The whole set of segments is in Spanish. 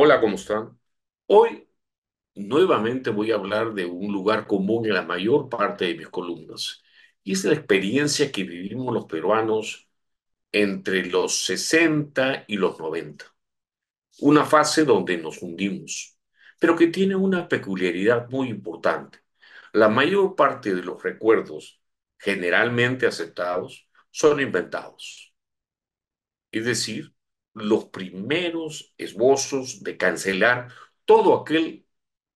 Hola, ¿cómo están? Hoy nuevamente voy a hablar de un lugar común en la mayor parte de mis columnas, y es la experiencia que vivimos los peruanos entre los 60 y los 90. Una fase donde nos hundimos, pero que tiene una peculiaridad muy importante. La mayor parte de los recuerdos generalmente aceptados son inventados. Es decir, los primeros esbozos de cancelar todo aquel,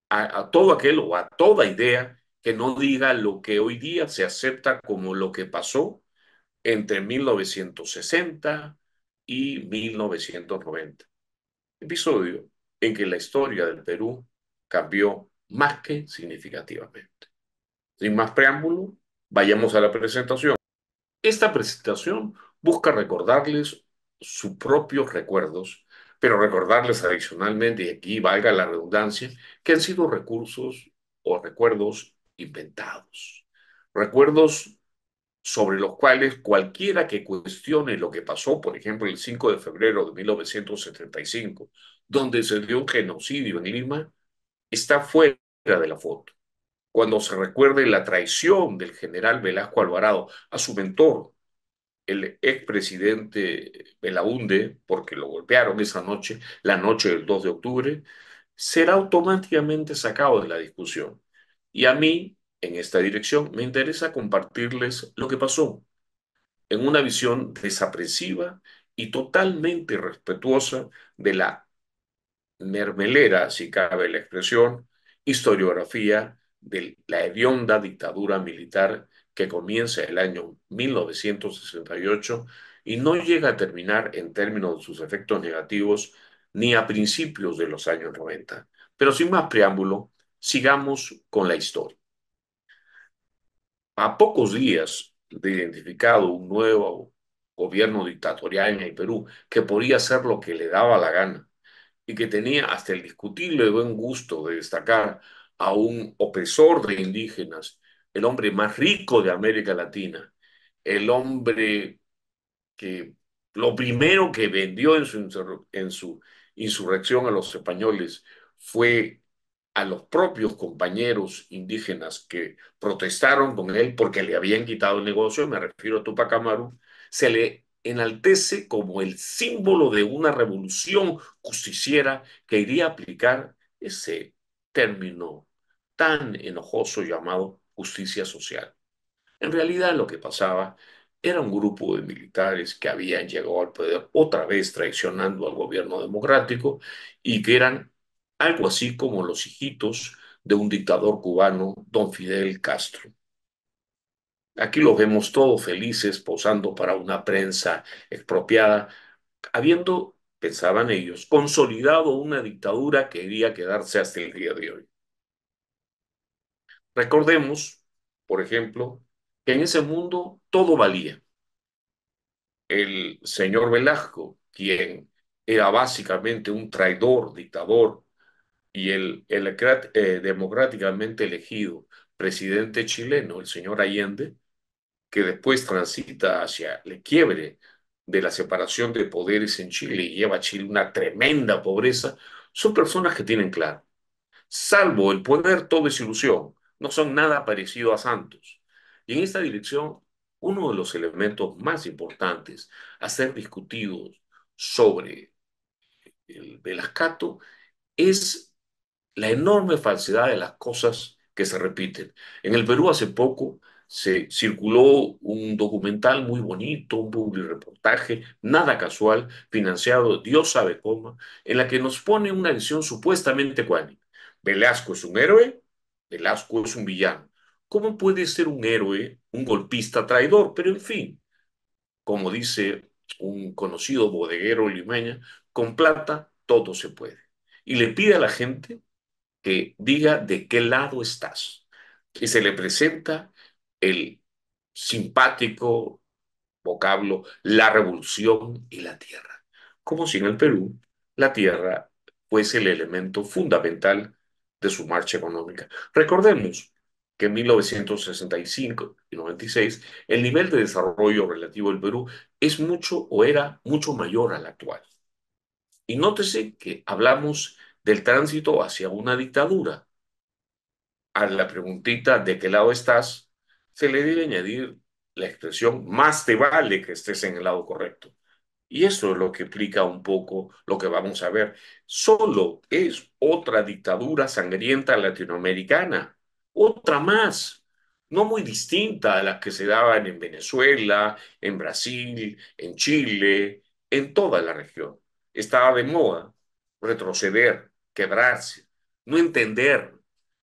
a, todo aquel o a toda idea que no diga lo que hoy día se acepta como lo que pasó entre 1960 y 1990. Episodio en que la historia del Perú cambió más que significativamente. Sin más preámbulo, vayamos a la presentación. Esta presentación busca recordarles sus propios recuerdos, pero recordarles adicionalmente, y aquí valga la redundancia, que han sido recursos o recuerdos inventados. Recuerdos sobre los cuales cualquiera que cuestione lo que pasó, por ejemplo, el 5 de febrero de 1975, donde se dio un genocidio en Lima, está fuera de la foto. Cuando se recuerde la traición del general Velasco Alvarado a su mentor, el expresidente Belaunde, porque lo golpearon esa noche, la noche del 2 de octubre, será automáticamente sacado de la discusión. Y a mí, en esta dirección, me interesa compartirles lo que pasó, en una visión desaprensiva y totalmente respetuosa de la mermelera, si cabe la expresión, historiografía de la hedionda dictadura militar que comienza el año 1968 y no llega a terminar en términos de sus efectos negativos ni a principios de los años 90. Pero sin más preámbulo, sigamos con la historia. A pocos días de identificado un nuevo gobierno dictatorial en el Perú que podía hacer lo que le daba la gana y que tenía hasta el discutible buen gusto de destacar a un opresor de indígenas el hombre más rico de América Latina, el hombre que lo primero que vendió en su, en su insurrección a los españoles fue a los propios compañeros indígenas que protestaron con él porque le habían quitado el negocio, me refiero a Tupac Amaru, se le enaltece como el símbolo de una revolución justiciera que iría a aplicar ese término tan enojoso llamado justicia social. En realidad lo que pasaba era un grupo de militares que habían llegado al poder otra vez traicionando al gobierno democrático y que eran algo así como los hijitos de un dictador cubano, don Fidel Castro. Aquí los vemos todos felices posando para una prensa expropiada, habiendo, pensaban ellos, consolidado una dictadura que iría quedarse hasta el día de hoy. Recordemos, por ejemplo, que en ese mundo todo valía. El señor Velasco, quien era básicamente un traidor, dictador, y el, el eh, democráticamente elegido presidente chileno, el señor Allende, que después transita hacia el quiebre de la separación de poderes en Chile y lleva a Chile una tremenda pobreza, son personas que tienen claro, salvo el poder, todo es ilusión, no son nada parecido a santos. Y en esta dirección, uno de los elementos más importantes a ser discutidos sobre el, Velascato es la enorme falsedad de las cosas que se repiten. En el Perú hace poco se circuló un documental muy bonito, un reportaje, nada casual, financiado Dios sabe cómo, en la que nos pone una visión supuestamente cuánime. Velasco es un héroe, Velasco es un villano. ¿Cómo puede ser un héroe un golpista traidor? Pero en fin, como dice un conocido bodeguero limeña, con plata todo se puede. Y le pide a la gente que diga de qué lado estás. Y se le presenta el simpático vocablo la revolución y la tierra, como si en el Perú la tierra fuese el elemento fundamental de su marcha económica. Recordemos que en 1965 y 96 el nivel de desarrollo relativo del Perú es mucho o era mucho mayor al actual. Y nótese que hablamos del tránsito hacia una dictadura. A la preguntita de qué lado estás, se le debe añadir la expresión más te vale que estés en el lado correcto. Y eso es lo que explica un poco lo que vamos a ver. Solo es otra dictadura sangrienta latinoamericana, otra más, no muy distinta a las que se daban en Venezuela, en Brasil, en Chile, en toda la región. Estaba de moda retroceder, quebrarse, no entender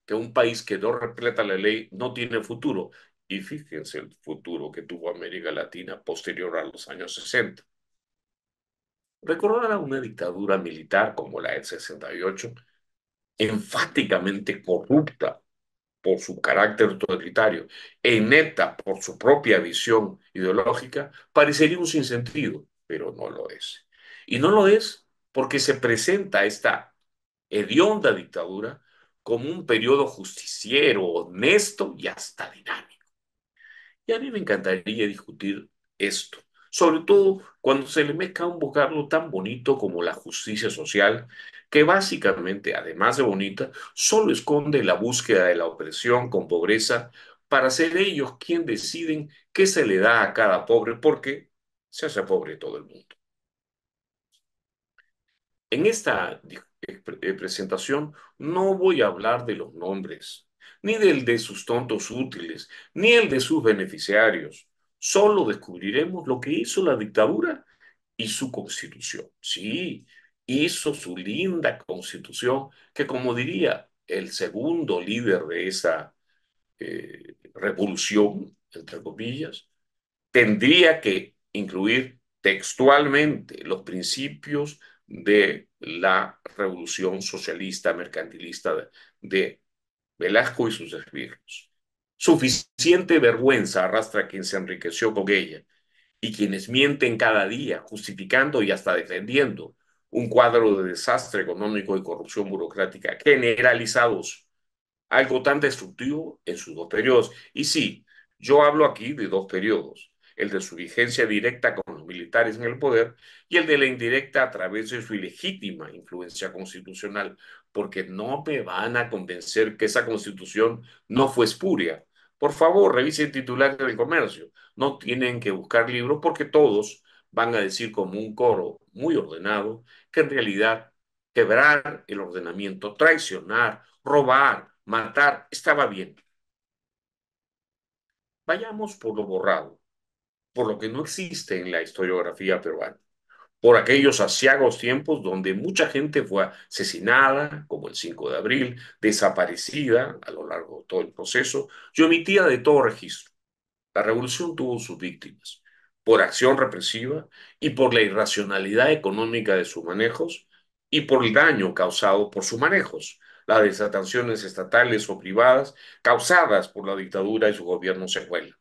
que un país que no repleta la ley no tiene futuro. Y fíjense el futuro que tuvo América Latina posterior a los años 60 recordar a una dictadura militar como la del 68, enfáticamente corrupta por su carácter totalitario e neta por su propia visión ideológica, parecería un sinsentido, pero no lo es. Y no lo es porque se presenta esta hedionda dictadura como un periodo justiciero, honesto y hasta dinámico. Y a mí me encantaría discutir esto sobre todo cuando se le mezcla un vocablo tan bonito como la justicia social, que básicamente, además de bonita, solo esconde la búsqueda de la opresión con pobreza para ser ellos quienes deciden qué se le da a cada pobre, porque se hace pobre todo el mundo. En esta eh, eh, presentación no voy a hablar de los nombres, ni del de sus tontos útiles, ni el de sus beneficiarios. Solo descubriremos lo que hizo la dictadura y su constitución. Sí, hizo su linda constitución, que como diría el segundo líder de esa eh, revolución, entre comillas, tendría que incluir textualmente los principios de la revolución socialista mercantilista de, de Velasco y sus esbirros. Suficiente vergüenza arrastra quien se enriqueció con ella y quienes mienten cada día, justificando y hasta defendiendo un cuadro de desastre económico y corrupción burocrática generalizados, algo tan destructivo en sus dos periodos. Y sí, yo hablo aquí de dos periodos, el de su vigencia directa con los militares en el poder y el de la indirecta a través de su ilegítima influencia constitucional, porque no me van a convencer que esa constitución no fue espuria, por favor, revise el titular del comercio. No tienen que buscar libros porque todos van a decir como un coro muy ordenado que en realidad quebrar el ordenamiento, traicionar, robar, matar, estaba bien. Vayamos por lo borrado, por lo que no existe en la historiografía peruana por aquellos asiagos tiempos donde mucha gente fue asesinada, como el 5 de abril, desaparecida a lo largo de todo el proceso, yo omitía de todo registro. La revolución tuvo sus víctimas por acción represiva y por la irracionalidad económica de sus manejos y por el daño causado por sus manejos, las desatenciones estatales o privadas causadas por la dictadura y su gobierno secuela.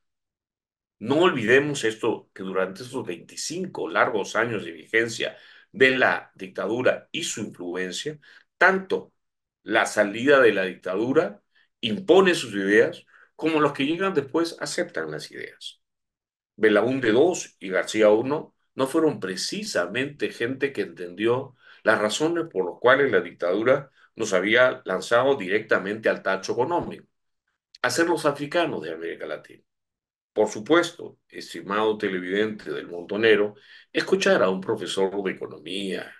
No olvidemos esto, que durante estos 25 largos años de vigencia de la dictadura y su influencia, tanto la salida de la dictadura impone sus ideas, como los que llegan después aceptan las ideas. de II y García I no fueron precisamente gente que entendió las razones por las cuales la dictadura nos había lanzado directamente al tacho económico, a ser los africanos de América Latina. Por supuesto, estimado televidente del Montonero, escuchar a un profesor de economía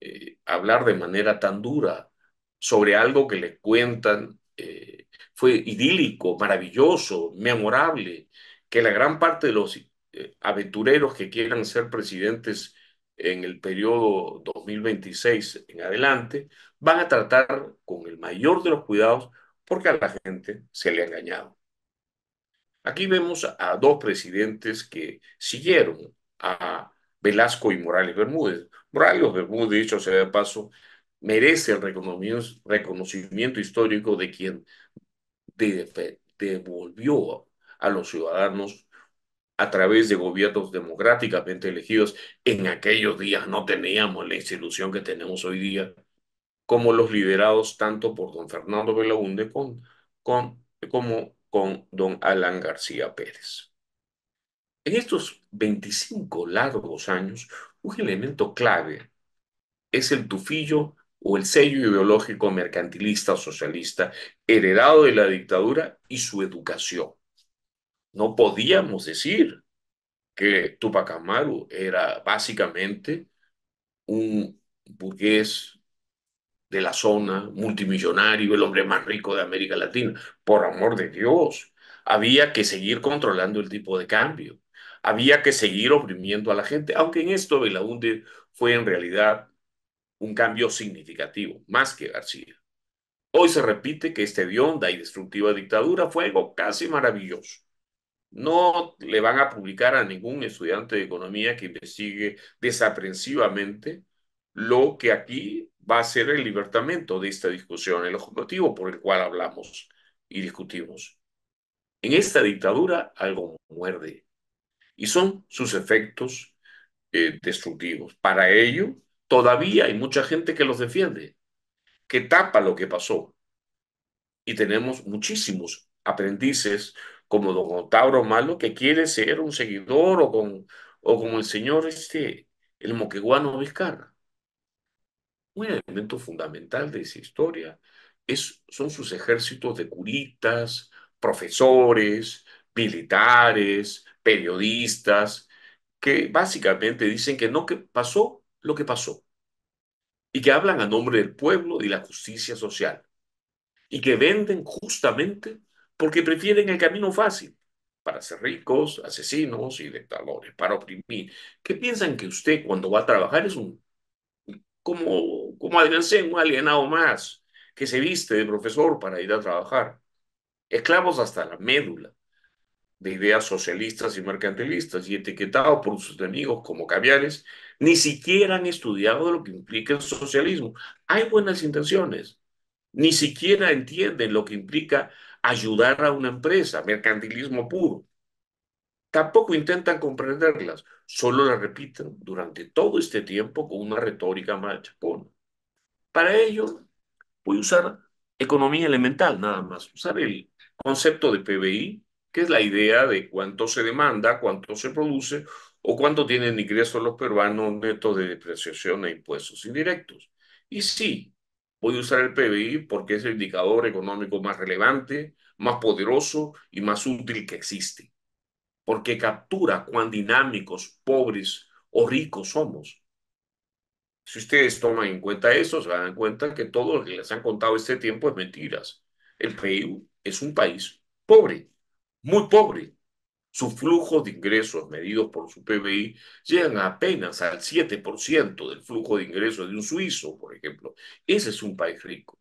eh, hablar de manera tan dura sobre algo que le cuentan eh, fue idílico, maravilloso, memorable, que la gran parte de los eh, aventureros que quieran ser presidentes en el periodo 2026 en adelante van a tratar con el mayor de los cuidados porque a la gente se le ha engañado. Aquí vemos a dos presidentes que siguieron a Velasco y Morales Bermúdez. Morales Bermúdez, dicho se de paso, merece el reconocimiento histórico de quien devolvió a los ciudadanos a través de gobiernos democráticamente elegidos. En aquellos días no teníamos la institución que tenemos hoy día, como los liderados tanto por don Fernando Belaúnde con, con, como con don Alan García Pérez. En estos 25 largos años, un elemento clave es el tufillo o el sello ideológico mercantilista socialista heredado de la dictadura y su educación. No podíamos decir que Tupac Amaru era básicamente un burgués de la zona, multimillonario, el hombre más rico de América Latina. Por amor de Dios, había que seguir controlando el tipo de cambio, había que seguir oprimiendo a la gente, aunque en esto Belaunde fue en realidad un cambio significativo, más que García. Hoy se repite que esta hedionda y destructiva dictadura fue algo casi maravilloso. No le van a publicar a ningún estudiante de economía que investigue desaprensivamente lo que aquí va a ser el libertamiento de esta discusión, el objetivo por el cual hablamos y discutimos. En esta dictadura algo muerde y son sus efectos eh, destructivos. Para ello, todavía hay mucha gente que los defiende, que tapa lo que pasó. Y tenemos muchísimos aprendices como don Tauro Malo que quiere ser un seguidor o, con, o como el señor este, el moqueguano Vizcarra un elemento fundamental de esa historia es, son sus ejércitos de curitas, profesores, militares, periodistas, que básicamente dicen que no que pasó lo que pasó y que hablan a nombre del pueblo y la justicia social y que venden justamente porque prefieren el camino fácil para ser ricos, asesinos y dictadores, para oprimir. ¿Qué piensan que usted cuando va a trabajar es un como como Adrián Sen, un alienado más, que se viste de profesor para ir a trabajar. Esclavos hasta la médula de ideas socialistas y mercantilistas y etiquetados por sus enemigos como caviares, ni siquiera han estudiado lo que implica el socialismo. Hay buenas intenciones, ni siquiera entienden lo que implica ayudar a una empresa, mercantilismo puro. Tampoco intentan comprenderlas, solo las repiten durante todo este tiempo con una retórica machacona. Para ello, voy a usar economía elemental nada más, usar el concepto de PBI, que es la idea de cuánto se demanda, cuánto se produce o cuánto tienen ingresos los peruanos netos de depreciación e impuestos indirectos. Y sí, voy a usar el PBI porque es el indicador económico más relevante, más poderoso y más útil que existe, porque captura cuán dinámicos, pobres o ricos somos si ustedes toman en cuenta eso, se dan cuenta que todo lo que les han contado este tiempo es mentiras. El PIB es un país pobre, muy pobre. Sus flujos de ingresos medidos por su PBI llegan apenas al 7% del flujo de ingresos de un suizo, por ejemplo. Ese es un país rico.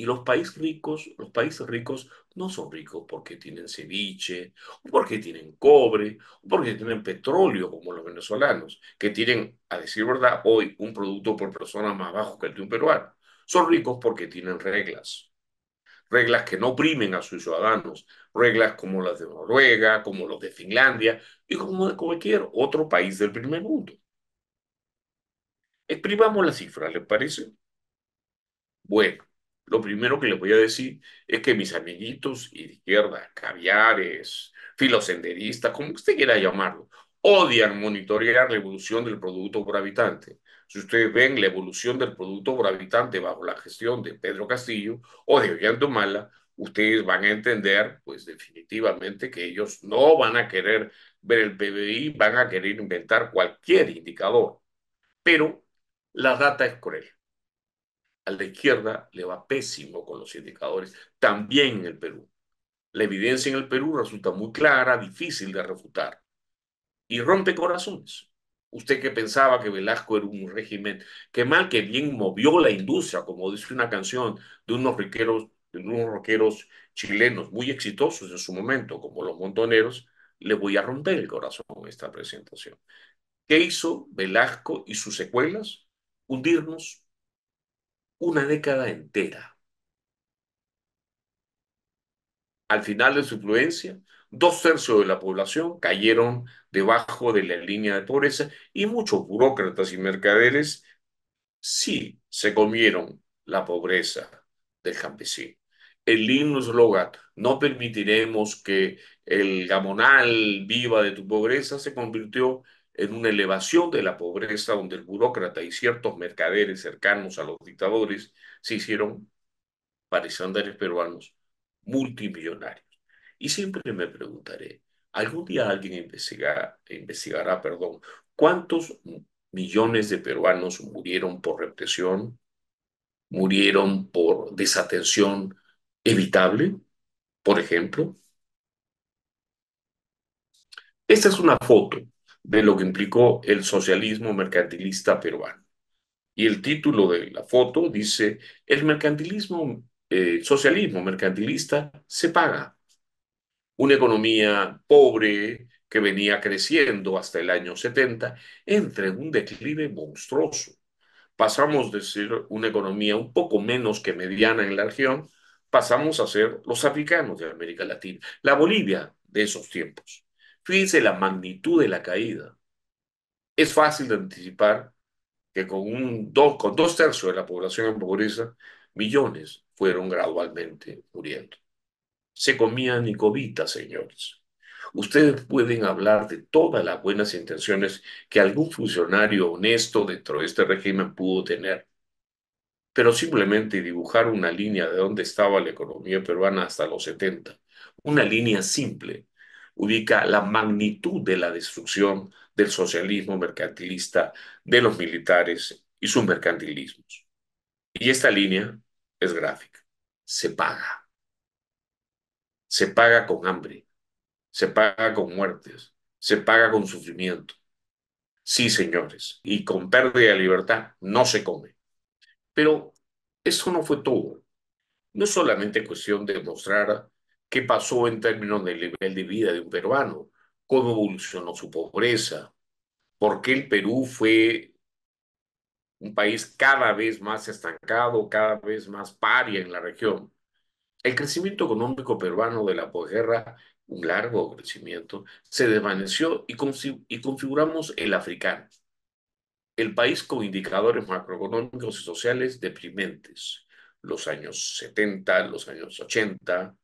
Y los países ricos, los países ricos no son ricos porque tienen ceviche, o porque tienen cobre, o porque tienen petróleo, como los venezolanos, que tienen, a decir verdad, hoy un producto por persona más bajo que el de un peruano. Son ricos porque tienen reglas. Reglas que no oprimen a sus ciudadanos, reglas como las de Noruega, como las de Finlandia y como de cualquier otro país del primer mundo. Exprimamos las cifras, ¿les parece? Bueno, lo primero que les voy a decir es que mis amiguitos de izquierda, caviares, filosenderistas, como usted quiera llamarlo, odian monitorear la evolución del producto por habitante. Si ustedes ven la evolución del producto por habitante bajo la gestión de Pedro Castillo o de Ollanta Mala, ustedes van a entender, pues definitivamente, que ellos no van a querer ver el PBI, van a querer inventar cualquier indicador. Pero la data es cruel a la izquierda le va pésimo con los indicadores, también en el Perú. La evidencia en el Perú resulta muy clara, difícil de refutar y rompe corazones. Usted que pensaba que Velasco era un régimen, que mal que bien movió la industria, como dice una canción de unos riqueros, de unos rockeros chilenos muy exitosos en su momento, como los montoneros, le voy a romper el corazón con esta presentación. ¿Qué hizo Velasco y sus secuelas? Hundirnos una década entera. Al final de su influencia, dos tercios de la población cayeron debajo de la línea de pobreza y muchos burócratas y mercaderes sí se comieron la pobreza del campesino. El Linus eslogan no permitiremos que el gamonal viva de tu pobreza, se convirtió en una elevación de la pobreza donde el burócrata y ciertos mercaderes cercanos a los dictadores se hicieron, para estándares peruanos, multimillonarios. Y siempre me preguntaré, algún día alguien investigará, investigará perdón, cuántos millones de peruanos murieron por represión, murieron por desatención evitable, por ejemplo. Esta es una foto de lo que implicó el socialismo mercantilista peruano. Y el título de la foto dice, el mercantilismo, eh, socialismo mercantilista se paga. Una economía pobre que venía creciendo hasta el año 70 entre un declive monstruoso. Pasamos de ser una economía un poco menos que mediana en la región, pasamos a ser los africanos de América Latina, la Bolivia de esos tiempos. Fíjense la magnitud de la caída. Es fácil de anticipar que con, un, dos, con dos tercios de la población en pobreza, millones fueron gradualmente muriendo. Se comían y señores. Ustedes pueden hablar de todas las buenas intenciones que algún funcionario honesto dentro de este régimen pudo tener, pero simplemente dibujar una línea de dónde estaba la economía peruana hasta los 70, una línea simple, ubica la magnitud de la destrucción del socialismo mercantilista, de los militares y sus mercantilismos. Y esta línea es gráfica. Se paga. Se paga con hambre. Se paga con muertes. Se paga con sufrimiento. Sí, señores. Y con pérdida de libertad no se come. Pero eso no fue todo. No es solamente cuestión de mostrar qué pasó en términos del nivel de vida de un peruano, cómo evolucionó su pobreza, por qué el Perú fue un país cada vez más estancado, cada vez más paria en la región. El crecimiento económico peruano de la posguerra, un largo crecimiento, se desvaneció y, configuramos el africano, el país con indicadores macroeconómicos y sociales deprimentes. Los años 70, los años 80,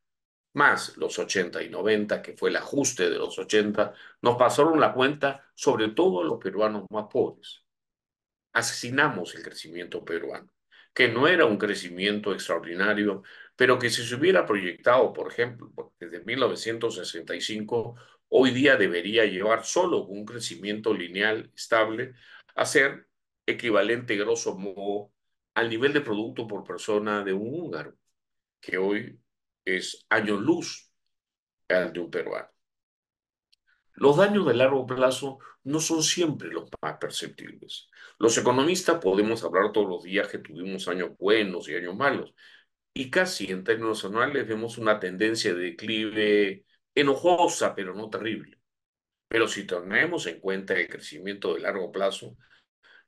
más los 80 y 90, que fue el ajuste de los 80, nos pasaron la cuenta sobre todo los peruanos más pobres. Asesinamos el crecimiento peruano, que no era un crecimiento extraordinario, pero que si se hubiera proyectado, por ejemplo, desde 1965, hoy día debería llevar solo un crecimiento lineal estable a ser equivalente, grosso modo, al nivel de producto por persona de un húngaro, que hoy es año luz al de un peruano. Los daños de largo plazo no son siempre los más perceptibles. Los economistas podemos hablar todos los días que tuvimos años buenos y años malos, y casi en términos anuales vemos una tendencia de declive enojosa, pero no terrible. Pero si tenemos en cuenta el crecimiento de largo plazo,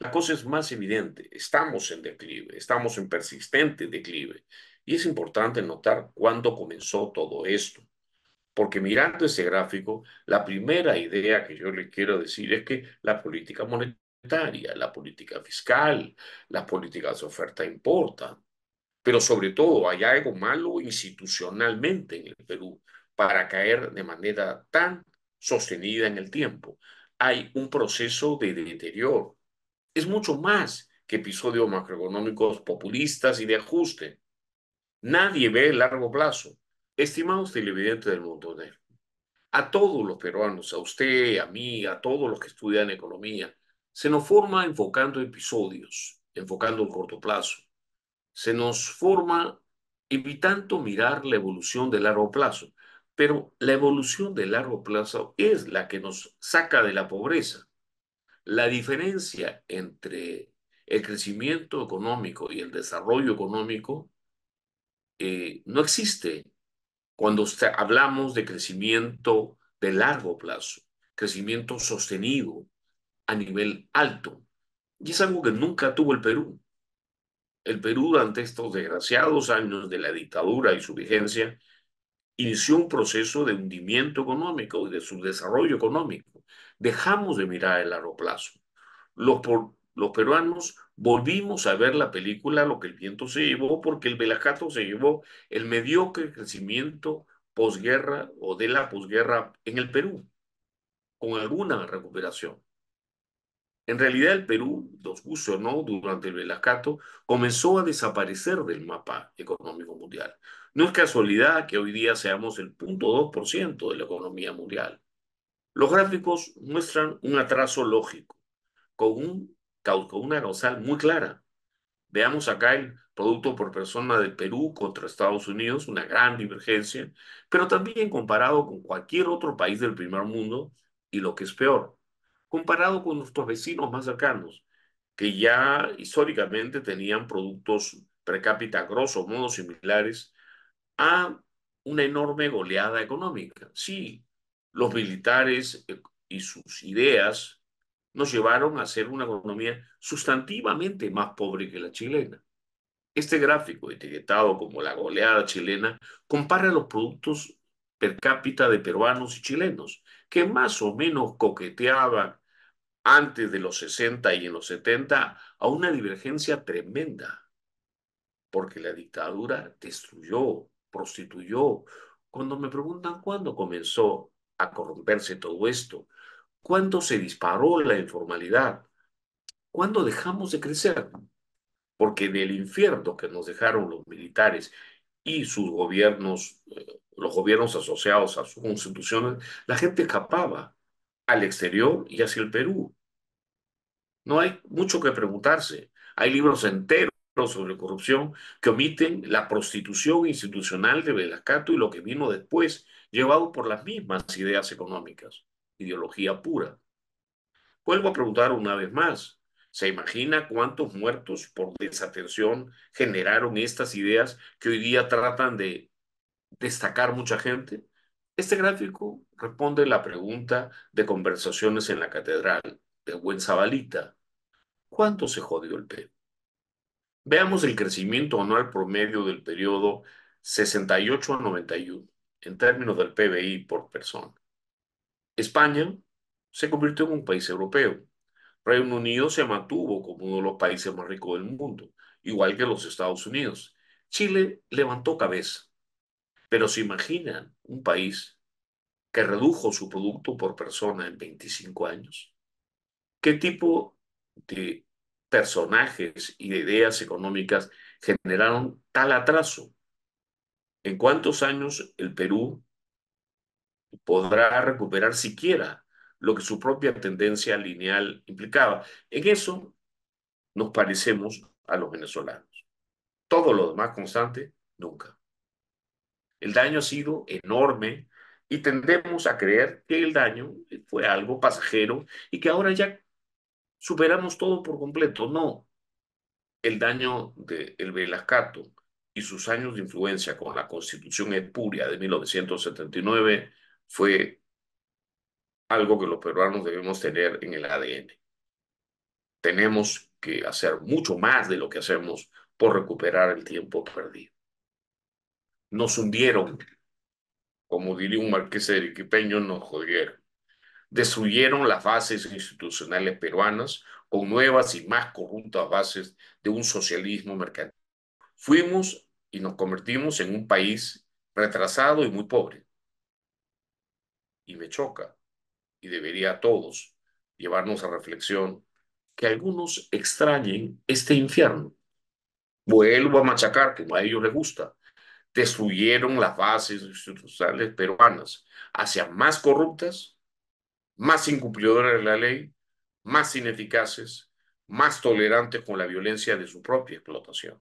la cosa es más evidente. Estamos en declive, estamos en persistente declive. Y es importante notar cuándo comenzó todo esto, porque mirando ese gráfico, la primera idea que yo le quiero decir es que la política monetaria, la política fiscal, las políticas de oferta importan. Pero sobre todo hay algo malo institucionalmente en el Perú para caer de manera tan sostenida en el tiempo. Hay un proceso de deterioro. Es mucho más que episodios macroeconómicos populistas y de ajuste. Nadie ve el largo plazo. Estimados televidentes del mundo negro a todos los peruanos, a usted, a mí, a todos los que estudian economía, se nos forma enfocando episodios, enfocando el corto plazo. Se nos forma evitando mirar la evolución de largo plazo. Pero la evolución de largo plazo es la que nos saca de la pobreza. La diferencia entre el crecimiento económico y el desarrollo económico eh, no existe cuando hablamos de crecimiento de largo plazo, crecimiento sostenido a nivel alto. Y es algo que nunca tuvo el Perú. El Perú durante estos desgraciados años de la dictadura y su vigencia inició un proceso de hundimiento económico y de su desarrollo económico. Dejamos de mirar el largo plazo. los peruanos volvimos a ver la película Lo que el viento se llevó, porque el Velascato se llevó el mediocre crecimiento posguerra o de la posguerra en el Perú, con alguna recuperación. En realidad el Perú, dos guste o no, durante el Velacato, comenzó a desaparecer del mapa económico mundial. No es casualidad que hoy día seamos el 0.2% de la economía mundial. Los gráficos muestran un atraso lógico, con un causa una causal muy clara. Veamos acá el producto por persona del Perú contra Estados Unidos, una gran divergencia, pero también comparado con cualquier otro país del primer mundo y lo que es peor, comparado con nuestros vecinos más cercanos, que ya históricamente tenían productos per cápita grosso modos similares a una enorme goleada económica. Sí, los militares eh, y sus ideas nos llevaron a ser una economía sustantivamente más pobre que la chilena. Este gráfico, etiquetado como la goleada chilena, compara los productos per cápita de peruanos y chilenos, que más o menos coqueteaban antes de los 60 y en los 70 a una divergencia tremenda, porque la dictadura destruyó, prostituyó. Cuando me preguntan cuándo comenzó a corromperse todo esto, cuándo se disparó la informalidad, cuándo dejamos de crecer. Porque del infierno que nos dejaron los militares y sus gobiernos, eh, los gobiernos asociados a sus constituciones, la gente escapaba al exterior y hacia el Perú. No hay mucho que preguntarse. Hay libros enteros sobre corrupción que omiten la prostitución institucional de Velasco y lo que vino después, llevado por las mismas ideas económicas ideología pura. Vuelvo a preguntar una vez más, ¿se imagina cuántos muertos por desatención generaron estas ideas que hoy día tratan de destacar mucha gente? Este gráfico responde la pregunta de conversaciones en la catedral de Buen Zabalita. ¿Cuánto se jodió el PE? Veamos el crecimiento anual promedio del periodo 68 a 91 en términos del PBI por persona. España se convirtió en un país europeo. Reino Unido se mantuvo como uno de los países más ricos del mundo, igual que los Estados Unidos. Chile levantó cabeza. Pero se imaginan un país que redujo su producto por persona en 25 años. ¿Qué tipo de personajes y de ideas económicas generaron tal atraso? ¿En cuántos años el Perú podrá recuperar siquiera lo que su propia tendencia lineal implicaba. En eso nos parecemos a los venezolanos. Todo lo demás constante, nunca. El daño ha sido enorme y tendemos a creer que el daño fue algo pasajero y que ahora ya superamos todo por completo. No. El daño de el Velascato y sus años de influencia con la Constitución Espuria de 1979 fue algo que los peruanos debemos tener en el ADN. Tenemos que hacer mucho más de lo que hacemos por recuperar el tiempo perdido. Nos hundieron, como diría un marqués eriquipeño, nos jodieron. Destruyeron las bases institucionales peruanas con nuevas y más corruptas bases de un socialismo mercantil. Fuimos y nos convertimos en un país retrasado y muy pobre y me choca, y debería a todos llevarnos a reflexión que algunos extrañen este infierno. Vuelvo a machacar, como a ellos les gusta. Destruyeron las bases institucionales peruanas hacia más corruptas, más incumplidoras de la ley, más ineficaces, más tolerantes con la violencia de su propia explotación.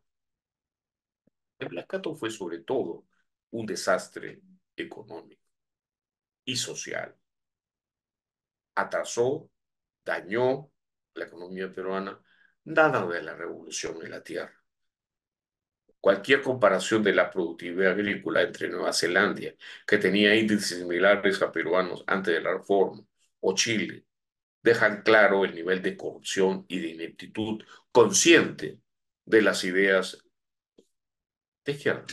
El Placato fue sobre todo un desastre económico y social. Atrasó, dañó la economía peruana, nada de la revolución en la tierra. Cualquier comparación de la productividad agrícola entre Nueva Zelanda, que tenía índices similares a peruanos antes de la reforma, o Chile, dejan claro el nivel de corrupción y de ineptitud consciente de las ideas de izquierda.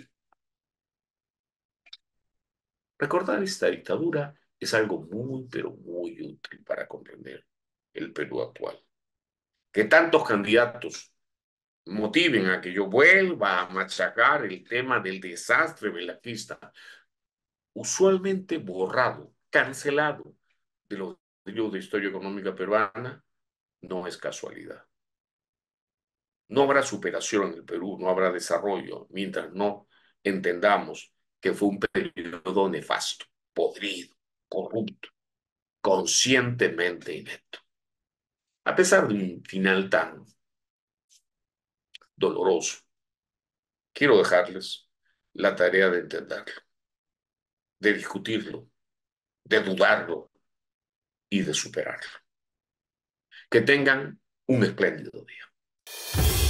Recordar esta dictadura es algo muy, pero muy útil para comprender el Perú actual. Que tantos candidatos motiven a que yo vuelva a machacar el tema del desastre velazquista, usualmente borrado, cancelado de los libros de historia económica peruana, no es casualidad. No habrá superación en el Perú, no habrá desarrollo mientras no entendamos que fue un periodo nefasto, podrido, corrupto, conscientemente inepto. A pesar de un final tan doloroso, quiero dejarles la tarea de entenderlo, de discutirlo, de dudarlo y de superarlo. Que tengan un espléndido día.